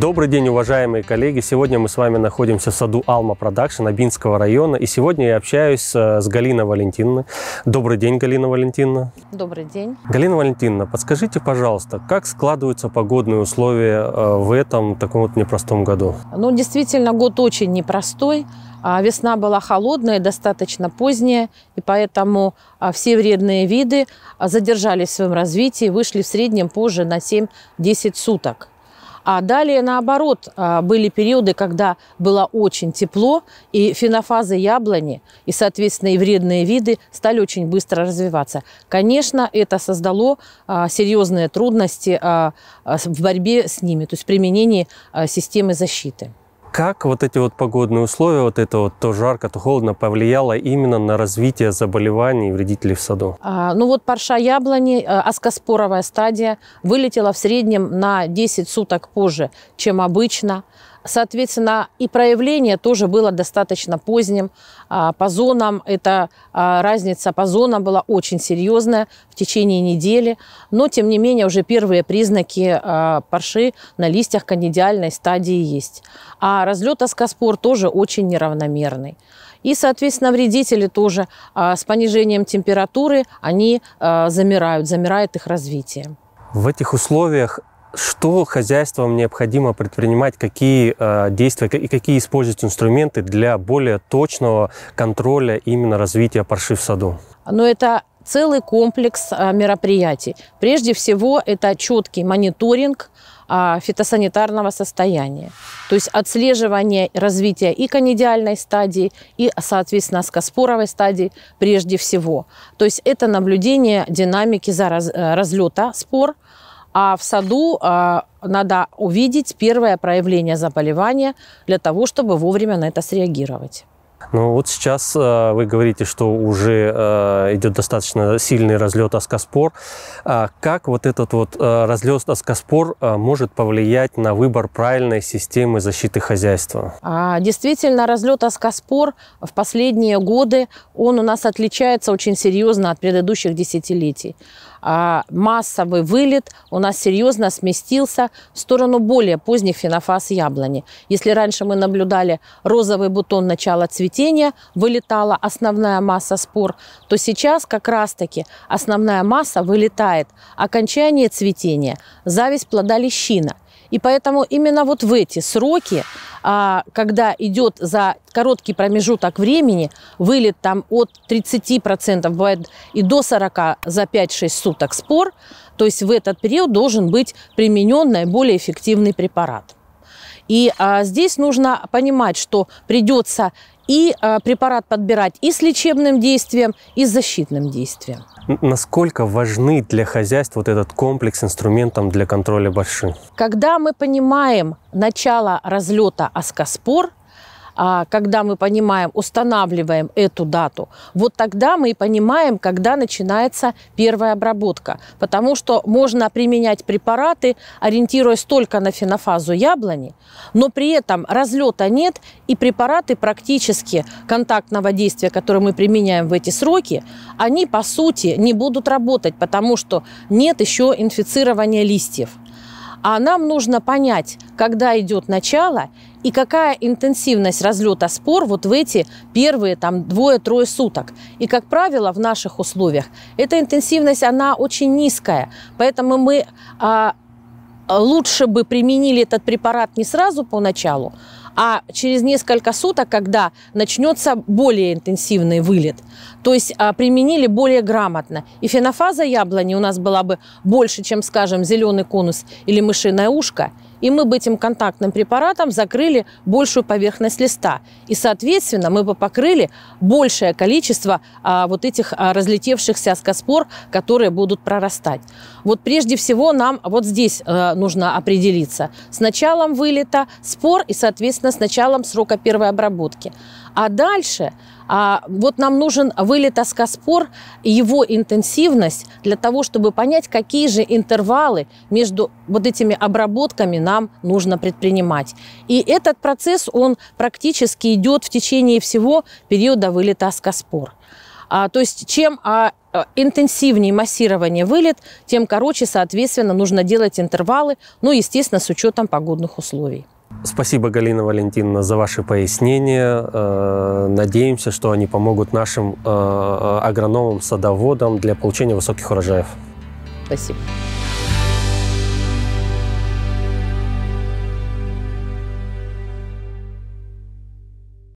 Добрый день, уважаемые коллеги! Сегодня мы с вами находимся в саду Алма Продакшн Абинского района. И сегодня я общаюсь э, с Галиной Валентиновной. Добрый день, Галина Валентиновна. Добрый день. Галина Валентиновна, подскажите, пожалуйста, как складываются погодные условия э, в этом таком вот непростом году? Ну, действительно, год очень непростой. А, весна была холодная, достаточно поздняя, и поэтому а, все вредные виды а, задержались в своем развитии, вышли в среднем позже на 7-10 суток. А далее, наоборот, а, были периоды, когда было очень тепло, и фенофазы яблони и, соответственно, и вредные виды стали очень быстро развиваться. Конечно, это создало а, серьезные трудности а, в борьбе с ними, то есть применении системы защиты. Как вот эти вот погодные условия, вот это вот то жарко, то холодно, повлияло именно на развитие заболеваний вредителей в саду? А, ну вот парша яблони, э, аскоспоровая стадия, вылетела в среднем на 10 суток позже, чем обычно. Соответственно, и проявление тоже было достаточно поздним. А, по зонам эта разница по зонам была очень серьезная в течение недели. Но, тем не менее, уже первые признаки а, парши на листьях канидиальной стадии есть. А разлет аскоспор тоже очень неравномерный. И, соответственно, вредители тоже а, с понижением температуры, они замирают, замирает их развитие. В этих условиях что хозяйствам необходимо предпринимать, какие э, действия и какие использовать инструменты для более точного контроля именно развития парши в саду? Но это целый комплекс а, мероприятий. Прежде всего, это четкий мониторинг а, фитосанитарного состояния, то есть отслеживание развития и конидиальной стадии, и, соответственно, скоспоровой стадии прежде всего. То есть это наблюдение динамики за э, разлета спор, а в саду а, надо увидеть первое проявление заболевания для того, чтобы вовремя на это среагировать. Ну вот сейчас э, вы говорите, что уже э, идет достаточно сильный разлет Аскоспор. А как вот этот вот э, разлет Аскоспор э, может повлиять на выбор правильной системы защиты хозяйства? А, действительно, разлет Аскоспор в последние годы, он у нас отличается очень серьезно от предыдущих десятилетий. А массовый вылет у нас серьезно сместился в сторону более поздних фенофаз яблони. Если раньше мы наблюдали розовый бутон начала цветения, бюллетеня вылетала основная масса спор, то сейчас как раз-таки основная масса вылетает. Окончание цветения, зависть плода лещина. И поэтому именно вот в эти сроки, а, когда идет за короткий промежуток времени, вылет там от 30%, бывает и до 40% за 5-6 суток спор, то есть в этот период должен быть применен наиболее эффективный препарат. И а, здесь нужно понимать, что придется и а, препарат подбирать и с лечебным действием, и с защитным действием. Насколько важны для хозяйств вот этот комплекс инструментов для контроля большин? Когда мы понимаем начало разлета аскоспор, а, когда мы понимаем, устанавливаем эту дату, вот тогда мы и понимаем, когда начинается первая обработка. Потому что можно применять препараты, ориентируясь только на фенофазу яблони, но при этом разлета нет, и препараты практически контактного действия, которые мы применяем в эти сроки, они по сути не будут работать, потому что нет еще инфицирования листьев. А нам нужно понять, когда идет начало и какая интенсивность разлета спор вот в эти первые там двое-трое суток. И, как правило, в наших условиях эта интенсивность, она очень низкая, поэтому мы а, лучше бы применили этот препарат не сразу по началу, а через несколько суток, когда начнется более интенсивный вылет, то есть а, применили более грамотно. И фенофаза яблони у нас была бы больше, чем, скажем, зеленый конус или мышиное ушко – и мы бы этим контактным препаратом закрыли большую поверхность листа. И, соответственно, мы бы покрыли большее количество а, вот этих а, разлетевшихся скоспор, которые будут прорастать. Вот прежде всего нам вот здесь а, нужно определиться с началом вылета спор и, соответственно, с началом срока первой обработки. А дальше а вот нам нужен вылет Аскаспор и его интенсивность для того, чтобы понять, какие же интервалы между вот этими обработками нам нужно предпринимать. И этот процесс, он практически идет в течение всего периода вылета Аскаспор. А, то есть чем а, э, интенсивнее массирование вылет, тем короче, соответственно, нужно делать интервалы, ну, естественно, с учетом погодных условий. Спасибо, Галина Валентиновна, за ваши пояснения. Э, надеемся, что они помогут нашим э, агрономам, садоводам для получения высоких урожаев. Спасибо.